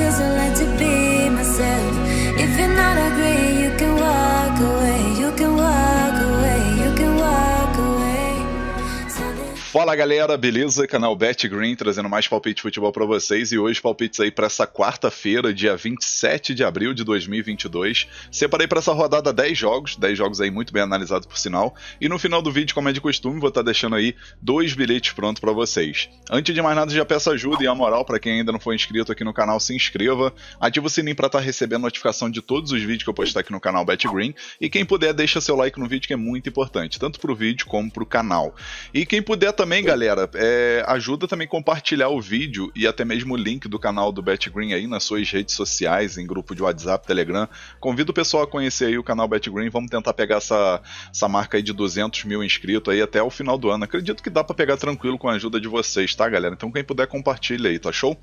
Cause I like Fala galera, beleza? Canal Bet Green trazendo mais palpite de futebol para vocês e hoje palpites aí para essa quarta-feira, dia 27 de abril de 2022. Separei para essa rodada 10 jogos, 10 jogos aí muito bem analisados por sinal. E no final do vídeo, como é de costume, vou estar tá deixando aí dois bilhetes prontos para vocês. Antes de mais nada, já peço ajuda e a moral para quem ainda não for inscrito aqui no canal, se inscreva, ativa o sininho para estar tá recebendo notificação de todos os vídeos que eu postar aqui no canal Bet Green e quem puder deixa seu like no vídeo que é muito importante, tanto para o vídeo como para o canal. E quem puder também também, galera, é, ajuda também compartilhar o vídeo e até mesmo o link do canal do Bet Green aí nas suas redes sociais, em grupo de WhatsApp, Telegram. Convido o pessoal a conhecer aí o canal Bet Green. Vamos tentar pegar essa, essa marca aí de 200 mil inscritos aí até o final do ano. Acredito que dá para pegar tranquilo com a ajuda de vocês, tá, galera? Então quem puder compartilha aí, tá show?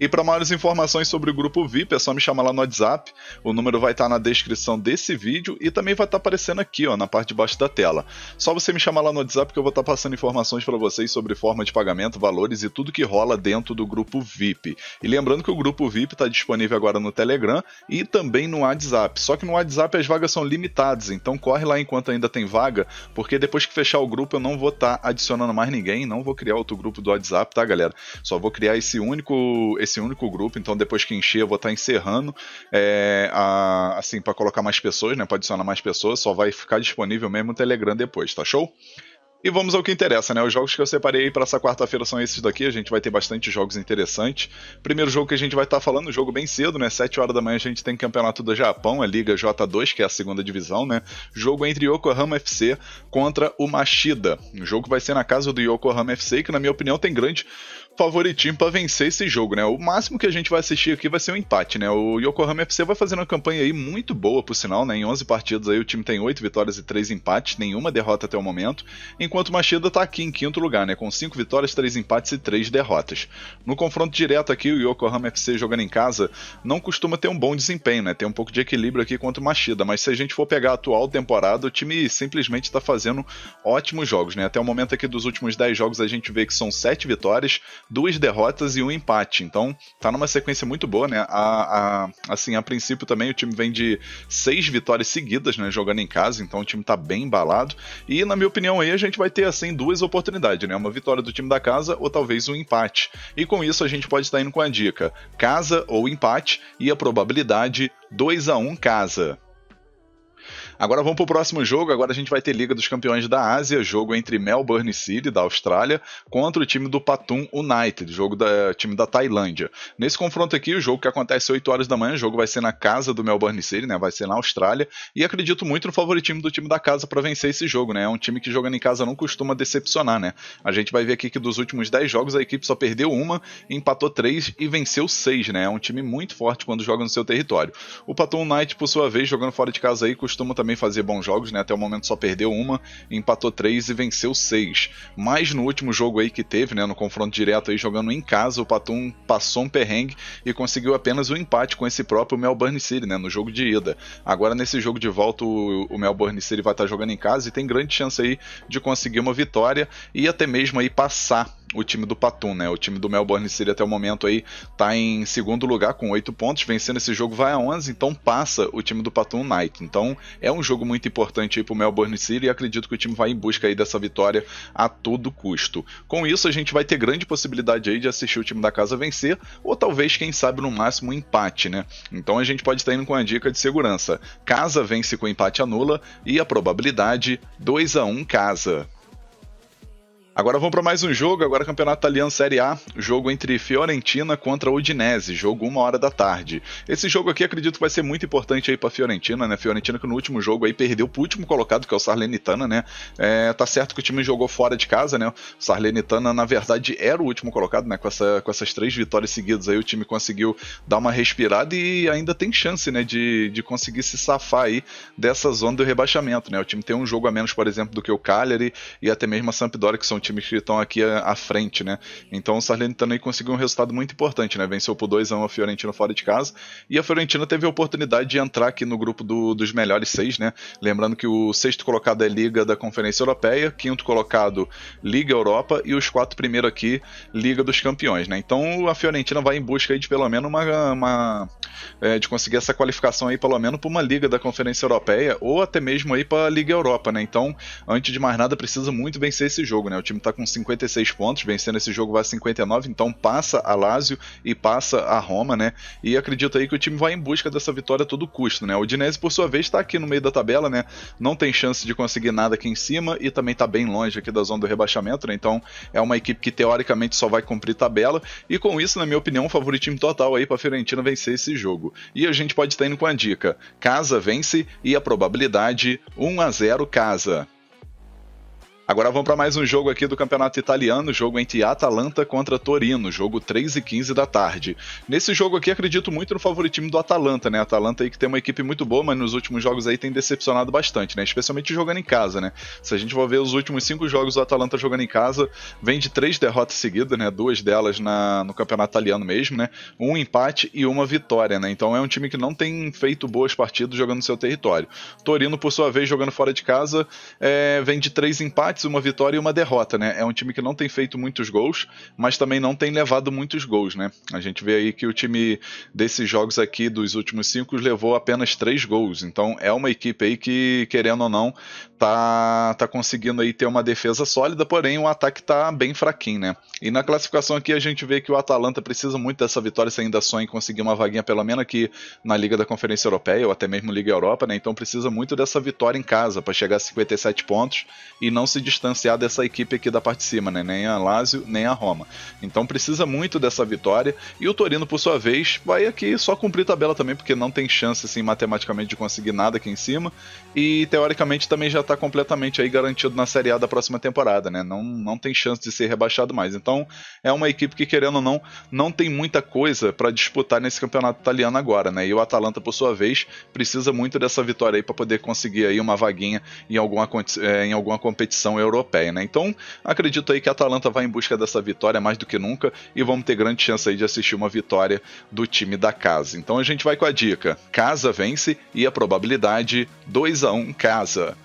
E para maiores informações sobre o grupo VIP, é só me chamar lá no WhatsApp. O número vai estar tá na descrição desse vídeo e também vai estar tá aparecendo aqui, ó, na parte de baixo da tela. Só você me chamar lá no WhatsApp que eu vou estar tá passando informações para vocês vocês sobre forma de pagamento, valores e tudo que rola dentro do grupo VIP. E lembrando que o grupo VIP está disponível agora no Telegram e também no WhatsApp. Só que no WhatsApp as vagas são limitadas, então corre lá enquanto ainda tem vaga, porque depois que fechar o grupo eu não vou estar tá adicionando mais ninguém, não vou criar outro grupo do WhatsApp, tá, galera? Só vou criar esse único, esse único grupo, então depois que encher eu vou estar tá encerrando, é, a, assim, para colocar mais pessoas, né, para adicionar mais pessoas, só vai ficar disponível mesmo no Telegram depois, tá show? E vamos ao que interessa, né? Os jogos que eu separei para essa quarta-feira são esses daqui. A gente vai ter bastante jogos interessantes. Primeiro jogo que a gente vai estar tá falando, jogo bem cedo, né? 7 horas da manhã a gente tem campeonato do Japão, a Liga J2, que é a segunda divisão, né? Jogo entre Yokohama FC contra o Machida. um jogo vai ser na casa do Yokohama FC, que na minha opinião tem grande favoritinho para vencer esse jogo, né? O máximo que a gente vai assistir aqui vai ser um empate, né? O Yokohama FC vai fazendo uma campanha aí muito boa, por sinal, né? Em 11 partidas aí o time tem 8 vitórias e 3 empates, nenhuma derrota até o momento, enquanto o Machida tá aqui em quinto lugar, né? Com 5 vitórias, 3 empates e 3 derrotas. No confronto direto aqui, o Yokohama FC jogando em casa não costuma ter um bom desempenho, né? Tem um pouco de equilíbrio aqui contra o Machida, mas se a gente for pegar a atual temporada, o time simplesmente tá fazendo ótimos jogos, né? Até o momento aqui dos últimos 10 jogos a gente vê que são 7 vitórias, duas derrotas e um empate. Então, tá numa sequência muito boa, né? A, a, assim, a princípio também o time vem de seis vitórias seguidas, né? Jogando em casa, então o time tá bem embalado. E, na minha opinião, aí a gente vai ter, assim, duas oportunidades, né? Uma vitória do time da casa ou talvez um empate. E com isso a gente pode estar indo com a dica: casa ou empate e a probabilidade 2 a 1 casa. Agora vamos para o próximo jogo. Agora a gente vai ter Liga dos Campeões da Ásia, jogo entre Melbourne City, da Austrália, contra o time do Patum United, jogo da time da Tailândia. Nesse confronto aqui, o jogo que acontece às 8 horas da manhã, o jogo vai ser na casa do Melbourne City, né? Vai ser na Austrália. E acredito muito no favoritismo do time da casa para vencer esse jogo, né? É um time que jogando em casa não costuma decepcionar, né? A gente vai ver aqui que dos últimos 10 jogos a equipe só perdeu uma, empatou 3 e venceu 6, né? É um time muito forte quando joga no seu território. O Patum United, por sua vez, jogando fora de casa aí, costuma também também fazia bons jogos, né? Até o momento só perdeu uma, empatou três e venceu seis. Mas no último jogo aí que teve, né? No confronto direto aí jogando em casa, o Patum passou um perrengue e conseguiu apenas um empate com esse próprio Melbourne City, né? No jogo de ida. Agora nesse jogo de volta o, o Melbourne City vai estar tá jogando em casa e tem grande chance aí de conseguir uma vitória e até mesmo aí passar o time do Patum, né? O time do Melbourne City até o momento aí tá em segundo lugar com 8 pontos, vencendo esse jogo vai a 11, então passa o time do Patum Knight. Então é um jogo muito importante aí pro Melbourne City e acredito que o time vai em busca aí dessa vitória a todo custo. Com isso a gente vai ter grande possibilidade aí de assistir o time da casa vencer ou talvez quem sabe no máximo um empate, né? Então a gente pode estar indo com a dica de segurança. Casa vence com empate anula e a probabilidade 2 a 1 casa. Agora vamos para mais um jogo, agora Campeonato Italiano Série A, jogo entre Fiorentina contra Udinese, jogo uma hora da tarde. Esse jogo aqui acredito que vai ser muito importante aí para Fiorentina, né? Fiorentina que no último jogo aí perdeu pro último colocado, que é o Sarlenitana, né? É, tá certo que o time jogou fora de casa, né? O Sarlenitana na verdade era o último colocado, né? Com, essa, com essas três vitórias seguidas aí o time conseguiu dar uma respirada e ainda tem chance, né? De, de conseguir se safar aí dessa zona do rebaixamento, né? O time tem um jogo a menos, por exemplo, do que o Cagliari e até mesmo a Sampdoria, que são times que estão aqui à, frente, né? Então o Salernitano aí conseguiu um resultado muito importante, né? Venceu por 2 a 1 a Fiorentina fora de casa. E a Fiorentina teve a oportunidade de entrar aqui no grupo do, dos melhores seis, né? Lembrando que o sexto colocado é Liga da Conferência Europeia, quinto colocado Liga Europa e os quatro primeiros aqui Liga dos Campeões, né? Então a Fiorentina vai em busca aí de pelo menos uma, uma é, de conseguir essa qualificação aí, pelo menos, para uma liga da Conferência Europeia ou até mesmo aí para a Liga Europa, né? Então, antes de mais nada, precisa muito vencer esse jogo, né? O time está com 56 pontos, vencendo esse jogo vai 59, então passa a Lazio e passa a Roma, né? E acredito aí que o time vai em busca dessa vitória a todo custo, né? O Dinese, por sua vez, está aqui no meio da tabela, né? Não tem chance de conseguir nada aqui em cima e também está bem longe aqui da zona do rebaixamento, né? Então, é uma equipe que teoricamente só vai cumprir tabela e com isso, na minha opinião, o favoritismo total aí para a Fiorentina vencer esse jogo jogo. E a gente pode estar indo com a dica: casa vence e a probabilidade 1 a 0 casa. Agora vamos para mais um jogo aqui do Campeonato Italiano, jogo entre Atalanta contra Torino, jogo 3 e 15 da tarde. Nesse jogo aqui acredito muito no favoritismo do Atalanta, né? Atalanta aí que tem uma equipe muito boa, mas nos últimos jogos aí tem decepcionado bastante, né? Especialmente jogando em casa, né? Se a gente for ver os últimos cinco jogos do Atalanta jogando em casa, vem de três derrotas seguidas, né? Duas delas na, no Campeonato Italiano mesmo, né? Um empate e uma vitória, né? Então é um time que não tem feito boas partidas jogando no seu território. Torino, por sua vez, jogando fora de casa, é, vem de três empates empates, uma vitória e uma derrota, né? É um time que não tem feito muitos gols, mas também não tem levado muitos gols, né? A gente vê aí que o time desses jogos aqui, dos últimos cinco, levou apenas três gols. Então é uma equipe aí que, querendo ou não, tá, tá conseguindo aí ter uma defesa sólida, porém o ataque tá bem fraquinho, né? E na classificação aqui a gente vê que o Atalanta precisa muito dessa vitória, se ainda sonha em conseguir uma vaguinha pelo menos aqui na Liga da Conferência Europeia ou até mesmo Liga Europa, né? Então precisa muito dessa vitória em casa para chegar a 57 pontos e não se distanciar dessa equipe aqui da parte de cima, né? Nem a Lazio, nem a Roma. Então precisa muito dessa vitória. E o Torino, por sua vez, vai aqui só cumprir tabela também, porque não tem chance, assim, matematicamente de conseguir nada aqui em cima. E teoricamente também já está completamente aí garantido na Série A da próxima temporada, né? Não, não tem chance de ser rebaixado mais. Então é uma equipe que, querendo ou não, não tem muita coisa para disputar nesse campeonato italiano agora, né? E o Atalanta, por sua vez, precisa muito dessa vitória aí para poder conseguir aí uma vaguinha em alguma, é, em alguma competição europeia, né? Então, acredito aí que a Atalanta vai em busca dessa vitória mais do que nunca e vamos ter grande chance aí de assistir uma vitória do time da casa. Então a gente vai com a dica: casa vence e a probabilidade 2 a 1 casa.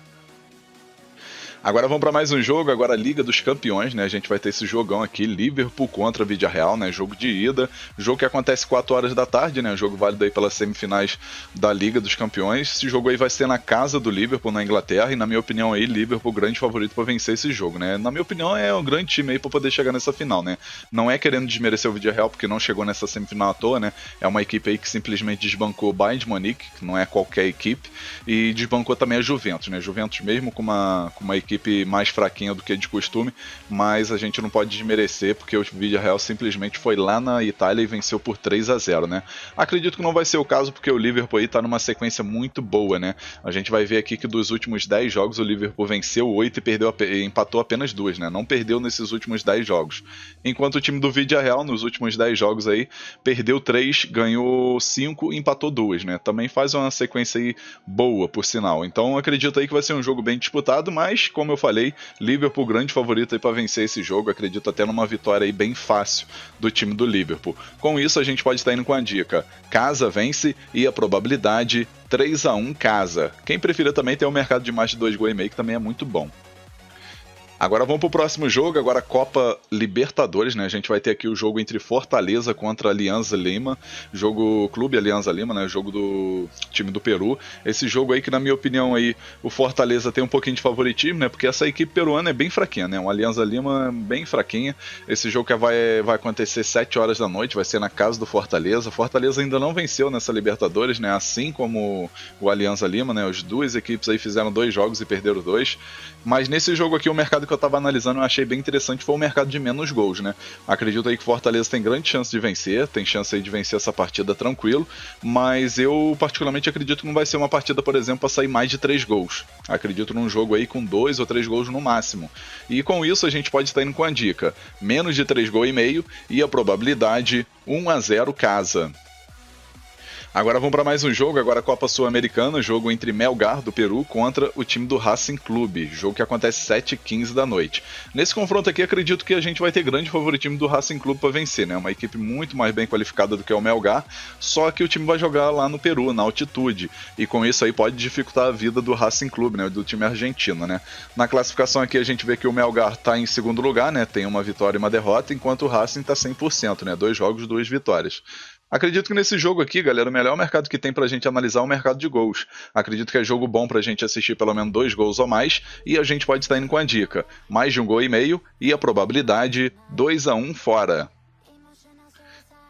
Agora vamos para mais um jogo, agora Liga dos Campeões, né? A gente vai ter esse jogão aqui, Liverpool contra Vídea Real, né? Jogo de ida, jogo que acontece 4 horas da tarde, né? Jogo válido aí pelas semifinais da Liga dos Campeões. Esse jogo aí vai ser na casa do Liverpool, na Inglaterra, e na minha opinião aí, Liverpool grande favorito para vencer esse jogo, né? Na minha opinião é um grande time aí para poder chegar nessa final, né? Não é querendo desmerecer o Vídea Real, porque não chegou nessa semifinal à toa, né? É uma equipe aí que simplesmente desbancou o Bayern de Munique, que não é qualquer equipe, e desbancou também a Juventus, né? Juventus mesmo com uma, com uma equipe equipe mais fraquinha do que de costume, mas a gente não pode desmerecer, porque o Vídeo Real simplesmente foi lá na Itália e venceu por 3 a 0 né? Acredito que não vai ser o caso, porque o Liverpool aí tá numa sequência muito boa, né? A gente vai ver aqui que dos últimos 10 jogos o Liverpool venceu 8 e perdeu, empatou apenas 2, né? Não perdeu nesses últimos 10 jogos. Enquanto o time do Vídeo Real, nos últimos 10 jogos aí, perdeu 3, ganhou 5 empatou 2, né? Também faz uma sequência aí boa, por sinal. Então acredito aí que vai ser um jogo bem disputado, mas com como eu falei, Liverpool grande favorito para vencer esse jogo. Acredito até numa vitória aí bem fácil do time do Liverpool. Com isso, a gente pode estar indo com a dica: casa vence e a probabilidade 3 a 1 casa. Quem preferir também tem o mercado de mais de dois gol e meio, que também é muito bom. Agora vamos pro próximo jogo, agora Copa Libertadores, né? A gente vai ter aqui o jogo entre Fortaleza contra Alianza Lima, jogo Clube Alianza Lima, né? Jogo do time do Peru. Esse jogo aí que na minha opinião aí o Fortaleza tem um pouquinho de favoritismo, né? Porque essa equipe peruana é bem fraquinha, né? O Alianza Lima bem fraquinha. Esse jogo que vai vai acontecer 7 horas da noite, vai ser na casa do Fortaleza. Fortaleza ainda não venceu nessa Libertadores, né? Assim como o Alianza Lima, né? As duas equipes aí fizeram dois jogos e perderam dois. Mas nesse jogo aqui o mercado que eu estava analisando eu achei bem interessante foi o mercado de menos gols, né? Acredito aí que Fortaleza tem grande chance de vencer, tem chance aí de vencer essa partida tranquilo, mas eu particularmente acredito que não vai ser uma partida, por exemplo, a sair mais de três gols. Acredito num jogo aí com dois ou três gols no máximo. E com isso a gente pode estar indo com a dica: menos de três gols e meio e a probabilidade 1 a 0 casa. Agora vamos para mais um jogo, agora Copa Sul-Americana, jogo entre Melgar do Peru contra o time do Racing Clube, jogo que acontece 7h15 da noite. Nesse confronto aqui, acredito que a gente vai ter grande favoritismo do Racing Clube para vencer, né? Uma equipe muito mais bem qualificada do que o Melgar, só que o time vai jogar lá no Peru, na altitude, e com isso aí pode dificultar a vida do Racing Clube, né? Do time argentino, né? Na classificação aqui a gente vê que o Melgar está em segundo lugar, né? Tem uma vitória e uma derrota, enquanto o Racing está 100%, né? Dois jogos, duas vitórias. Acredito que nesse jogo aqui, galera, o melhor mercado que tem pra gente analisar é o mercado de gols. Acredito que é jogo bom pra gente assistir pelo menos dois gols ou mais, e a gente pode estar indo com a dica: mais de um gol e meio e a probabilidade 2 a 1 um fora.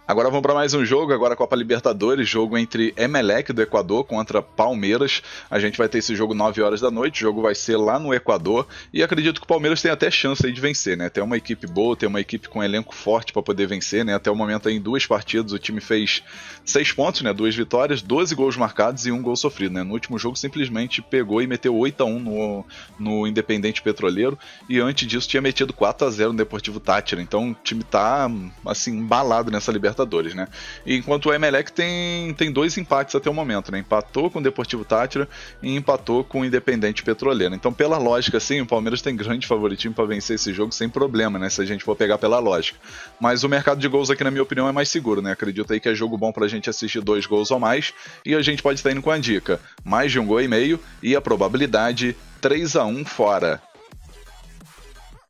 Agora vamos para mais um jogo, agora Copa Libertadores, jogo entre Emelec do Equador contra Palmeiras. A gente vai ter esse jogo 9 horas da noite, o jogo vai ser lá no Equador e acredito que o Palmeiras tem até chance de vencer, né? Tem uma equipe boa, tem uma equipe com um elenco forte para poder vencer, né? Até o momento em duas partidas o time fez seis pontos, né? Duas vitórias, 12 gols marcados e um gol sofrido, né? No último jogo simplesmente pegou e meteu 8 a 1 no, no Independente Petroleiro e antes disso tinha metido 4 a 0 no Deportivo Tátira. Então o time tá assim embalado nessa Libertadores, né? enquanto o Emelec tem, tem dois empates até o momento, né? Empatou com o Deportivo Tátira e empatou com o Independente Petroleiro. Então, pela lógica, sim, o Palmeiras tem grande favoritismo para vencer esse jogo sem problema, né? Se a gente for pegar pela lógica. Mas o mercado de gols aqui, na minha opinião, é mais seguro, né? Acredito aí que é jogo bom para a gente assistir dois gols ou mais. E a gente pode estar indo com a dica: mais de um gol e meio e a probabilidade 3 a 1 fora.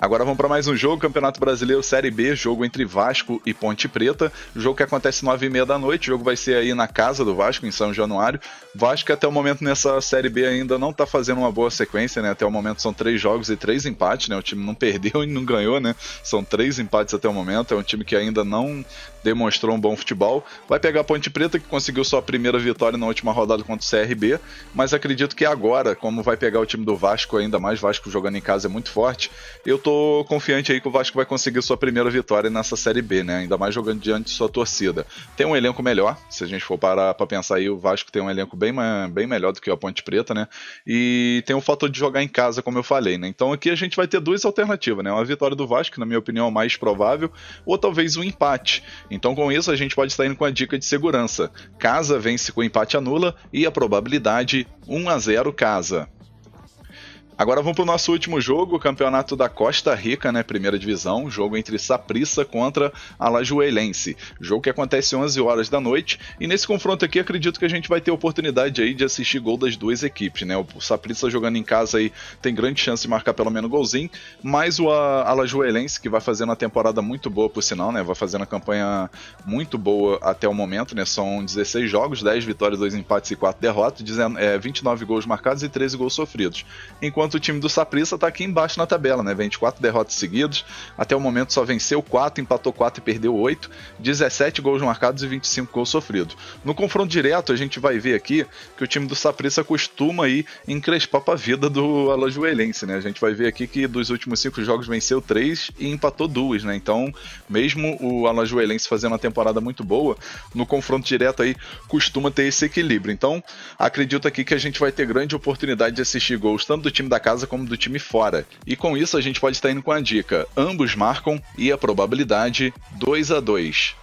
Agora vamos para mais um jogo, Campeonato Brasileiro Série B, jogo entre Vasco e Ponte Preta. Jogo que acontece 9h30 da noite, o jogo vai ser aí na casa do Vasco, em São Januário. Vasco até o momento nessa Série B ainda não está fazendo uma boa sequência, né? Até o momento são três jogos e três empates, né? O time não perdeu e não ganhou, né? São três empates até o momento, é um time que ainda não, demonstrou um bom futebol. Vai pegar a Ponte Preta, que conseguiu sua primeira vitória na última rodada contra o CRB, mas acredito que agora, como vai pegar o time do Vasco, ainda mais Vasco jogando em casa é muito forte, eu tô confiante aí que o Vasco vai conseguir sua primeira vitória nessa Série B, né? Ainda mais jogando diante de sua torcida. Tem um elenco melhor, se a gente for parar pra pensar aí, o Vasco tem um elenco bem, bem melhor do que a Ponte Preta, né? E tem o fator de jogar em casa, como eu falei, né? Então aqui a gente vai ter duas alternativas, né? Uma vitória do Vasco, na minha opinião é mais provável, ou talvez um empate. Então, com isso, a gente pode estar indo com a dica de segurança. Casa vence com empate anula e a probabilidade 1 a 0 casa. Agora vamos para o nosso último jogo, o Campeonato da Costa Rica, né? Primeira divisão, jogo entre Saprissa contra Alajuelense. Jogo que acontece 11 horas da noite. E nesse confronto aqui, acredito que a gente vai ter oportunidade aí de assistir gol das duas equipes, né? O Saprissa jogando em casa aí tem grande chance de marcar pelo menos golzinho, mas o Alajuelense, que vai fazendo uma temporada muito boa, por sinal, né? Vai fazendo uma campanha muito boa até o momento, né? São 16 jogos, 10 vitórias, 2 empates e 4 derrotas, 29 é, gols marcados e 13 gols sofridos. Enquanto enquanto o time do Saprissa está aqui embaixo na tabela, né? 24 derrotas seguidas, até o momento só venceu 4, empatou 4 e perdeu 8, 17 gols marcados e 25 gols sofridos. No confronto direto, a gente vai ver aqui que o time do Saprissa costuma aí encrespar a vida do Alajuelense, né? A gente vai ver aqui que dos últimos 5 jogos venceu 3 e empatou 2, né? Então, mesmo o Alajuelense fazendo uma temporada muito boa, no confronto direto aí costuma ter esse equilíbrio. Então, acredito aqui que a gente vai ter grande oportunidade de assistir gols tanto do time da casa como do time fora. E com isso a gente pode estar indo com a dica: ambos marcam e a probabilidade 2 a 2.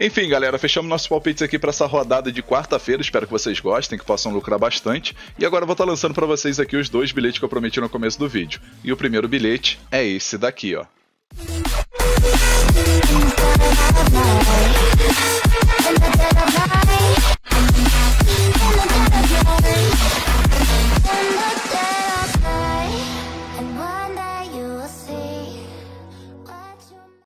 Enfim, galera, fechamos nossos palpites aqui para essa rodada de quarta-feira. Espero que vocês gostem, que possam lucrar bastante. E agora eu vou estar tá lançando para vocês aqui os dois bilhetes que eu prometi no começo do vídeo. E o primeiro bilhete é esse daqui, ó.